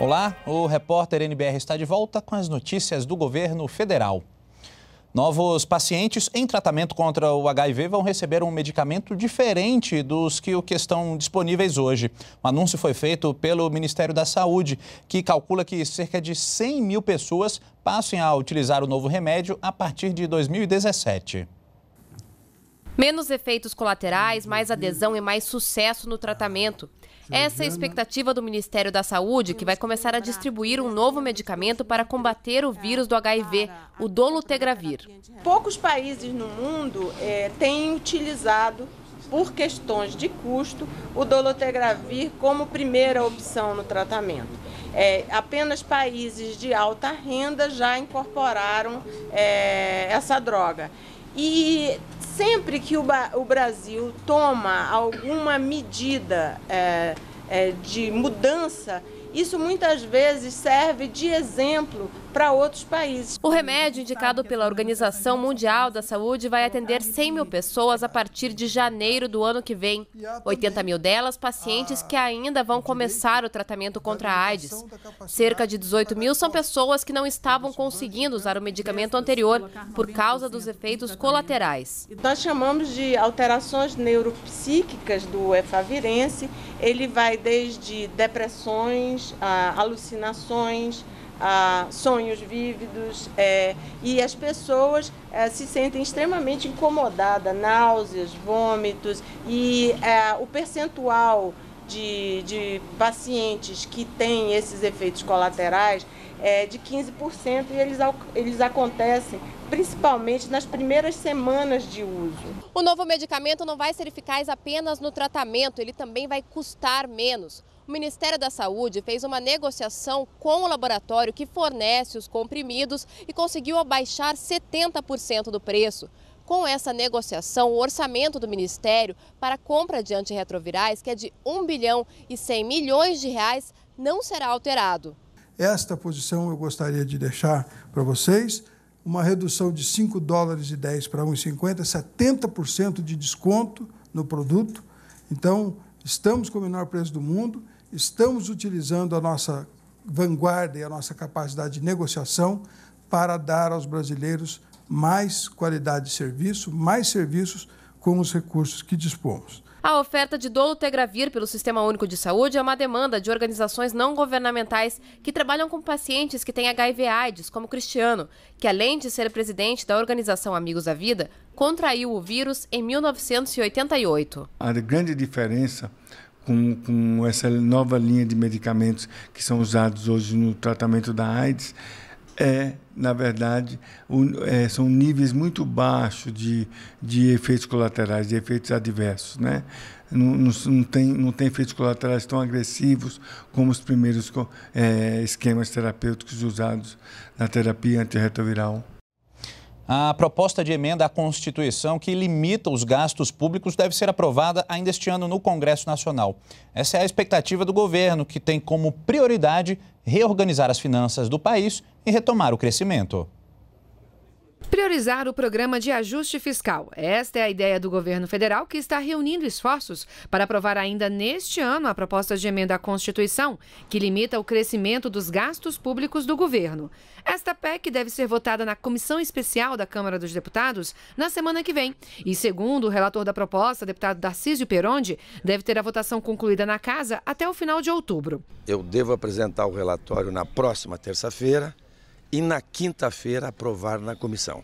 Olá, o repórter NBR está de volta com as notícias do governo federal. Novos pacientes em tratamento contra o HIV vão receber um medicamento diferente dos que, que estão disponíveis hoje. O anúncio foi feito pelo Ministério da Saúde, que calcula que cerca de 100 mil pessoas passem a utilizar o novo remédio a partir de 2017. Menos efeitos colaterais, mais adesão e mais sucesso no tratamento. Essa é a expectativa do Ministério da Saúde, que vai começar a distribuir um novo medicamento para combater o vírus do HIV, o dolutegravir. Poucos países no mundo é, têm utilizado, por questões de custo, o dolutegravir como primeira opção no tratamento. É, apenas países de alta renda já incorporaram é, essa droga. E sempre que o, o Brasil toma alguma medida é, é, de mudança, isso muitas vezes serve de exemplo para outros países. O remédio indicado pela Organização Mundial da Saúde vai atender 100 mil pessoas a partir de janeiro do ano que vem. 80 mil delas pacientes que ainda vão começar o tratamento contra a AIDS. Cerca de 18 mil são pessoas que não estavam conseguindo usar o medicamento anterior por causa dos efeitos colaterais. Nós chamamos de alterações neuropsíquicas do efavirense. Ele vai desde depressões, alucinações, sonhos vívidos é, e as pessoas é, se sentem extremamente incomodadas, náuseas, vômitos e é, o percentual de, de pacientes que têm esses efeitos colaterais é de 15% e eles, eles acontecem principalmente nas primeiras semanas de uso. O novo medicamento não vai ser eficaz apenas no tratamento, ele também vai custar menos. O Ministério da Saúde fez uma negociação com o laboratório que fornece os comprimidos e conseguiu abaixar 70% do preço. Com essa negociação, o orçamento do Ministério para a compra de antirretrovirais, que é de 1 bilhão e 100 milhões de reais, não será alterado. Esta posição eu gostaria de deixar para vocês, uma redução de 5 dólares e 10 para 1,50, 70% de desconto no produto. Então, Estamos com o menor preço do mundo, estamos utilizando a nossa vanguarda e a nossa capacidade de negociação para dar aos brasileiros mais qualidade de serviço, mais serviços com os recursos que dispomos. A oferta de dolutegravir pelo Sistema Único de Saúde é uma demanda de organizações não governamentais que trabalham com pacientes que têm HIV/AIDS, como Cristiano, que além de ser presidente da organização Amigos da Vida, contraiu o vírus em 1988. A grande diferença com, com essa nova linha de medicamentos que são usados hoje no tratamento da AIDS é, na verdade, um, é, são níveis muito baixos de, de efeitos colaterais, de efeitos adversos. Né? Não, não, não, tem, não tem efeitos colaterais tão agressivos como os primeiros é, esquemas terapêuticos usados na terapia antirretroviral. A proposta de emenda à Constituição que limita os gastos públicos deve ser aprovada ainda este ano no Congresso Nacional. Essa é a expectativa do governo, que tem como prioridade reorganizar as finanças do país e retomar o crescimento. Priorizar o programa de ajuste fiscal. Esta é a ideia do governo federal que está reunindo esforços para aprovar ainda neste ano a proposta de emenda à Constituição, que limita o crescimento dos gastos públicos do governo. Esta PEC deve ser votada na Comissão Especial da Câmara dos Deputados na semana que vem. E, segundo o relator da proposta, deputado Darcísio Peronde, deve ter a votação concluída na casa até o final de outubro. Eu devo apresentar o relatório na próxima terça-feira e na quinta-feira aprovar na comissão.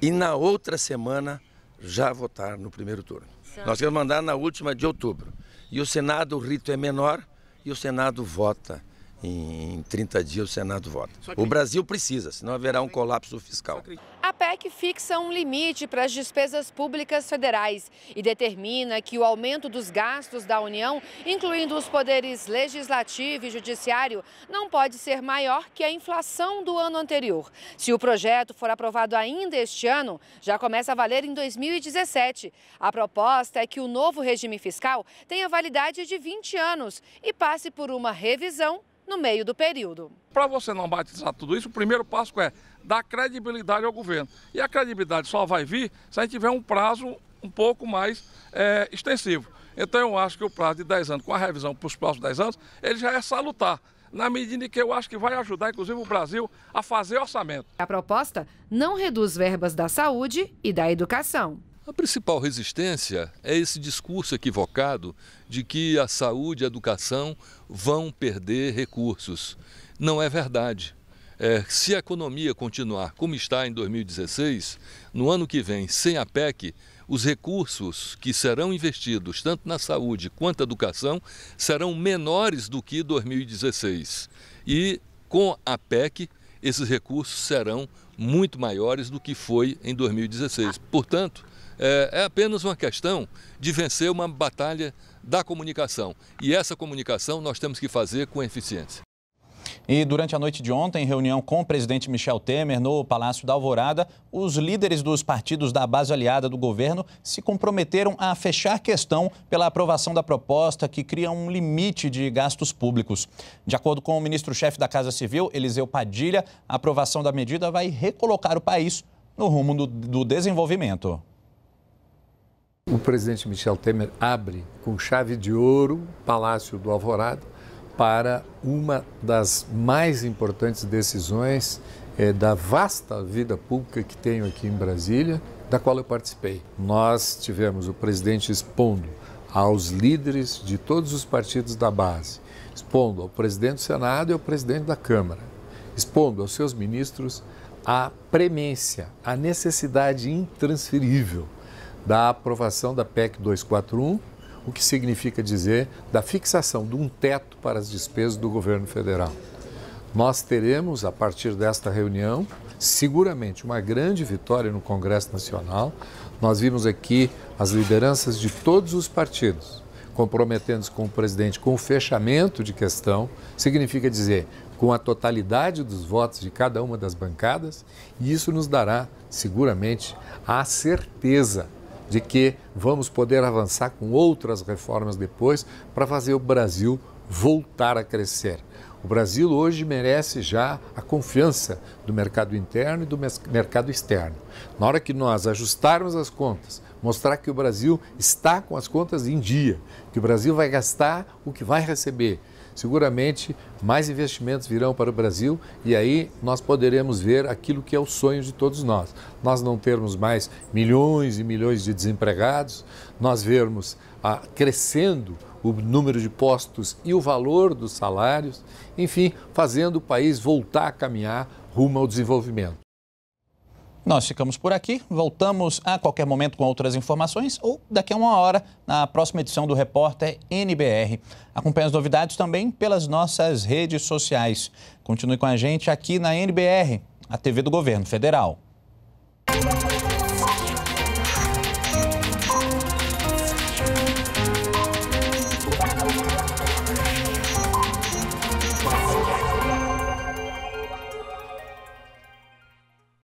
E na outra semana já votar no primeiro turno. Nós queremos mandar na última de outubro. E o Senado, o rito é menor e o Senado vota em 30 dias o Senado vota. O Brasil precisa, senão haverá um colapso fiscal. A PEC fixa um limite para as despesas públicas federais e determina que o aumento dos gastos da União, incluindo os poderes legislativo e judiciário, não pode ser maior que a inflação do ano anterior. Se o projeto for aprovado ainda este ano, já começa a valer em 2017. A proposta é que o novo regime fiscal tenha validade de 20 anos e passe por uma revisão no meio do período. Para você não batizar tudo isso, o primeiro passo é dar credibilidade ao governo. E a credibilidade só vai vir se a gente tiver um prazo um pouco mais é, extensivo. Então eu acho que o prazo de 10 anos, com a revisão para os próximos 10 anos, ele já é salutar na medida em que eu acho que vai ajudar, inclusive, o Brasil a fazer orçamento. A proposta não reduz verbas da saúde e da educação. A principal resistência é esse discurso equivocado de que a saúde e a educação vão perder recursos. Não é verdade. É, se a economia continuar como está em 2016, no ano que vem, sem a PEC, os recursos que serão investidos tanto na saúde quanto na educação serão menores do que 2016. E com a PEC, esses recursos serão muito maiores do que foi em 2016. Portanto, é, é, apenas uma questão de vencer uma batalha da comunicação. E essa comunicação nós temos que fazer com eficiência. E durante a noite de ontem, em reunião com o presidente Michel Temer no Palácio da Alvorada, os líderes dos partidos da base aliada do governo se comprometeram a fechar questão pela aprovação da proposta que cria um limite de gastos públicos. De acordo com o ministro-chefe da Casa Civil, Eliseu Padilha, a aprovação da medida vai recolocar o país no rumo do, do desenvolvimento. O presidente Michel Temer abre com chave de ouro Palácio do Alvorada para uma das mais importantes decisões é, da vasta vida pública que tenho aqui em Brasília, da qual eu participei. Nós tivemos o presidente expondo aos líderes de todos os partidos da base, expondo ao presidente do Senado e ao presidente da Câmara, expondo aos seus ministros a premência, a necessidade intransferível da aprovação da PEC 241, o que significa dizer da fixação de um teto para as despesas do governo federal. Nós teremos, a partir desta reunião, seguramente uma grande vitória no Congresso Nacional. Nós vimos aqui as lideranças de todos os partidos comprometendo-se com o presidente com o fechamento de questão, significa dizer com a totalidade dos votos de cada uma das bancadas, e isso nos dará, seguramente, a certeza de que vamos poder avançar com outras reformas depois para fazer o Brasil voltar a crescer. O Brasil hoje merece já a confiança do mercado interno e do mercado externo. Na hora que nós ajustarmos as contas, mostrar que o Brasil está com as contas em dia, que o Brasil vai gastar o que vai receber, seguramente mais investimentos virão para o Brasil e aí nós poderemos ver aquilo que é o sonho de todos nós. Nós não termos mais milhões e milhões de desempregados, nós vermos ah, crescendo o número de postos e o valor dos salários, enfim, fazendo o país voltar a caminhar rumo ao desenvolvimento. Nós ficamos por aqui, voltamos a qualquer momento com outras informações ou daqui a uma hora na próxima edição do Repórter NBR. Acompanhe as novidades também pelas nossas redes sociais. Continue com a gente aqui na NBR, a TV do Governo Federal.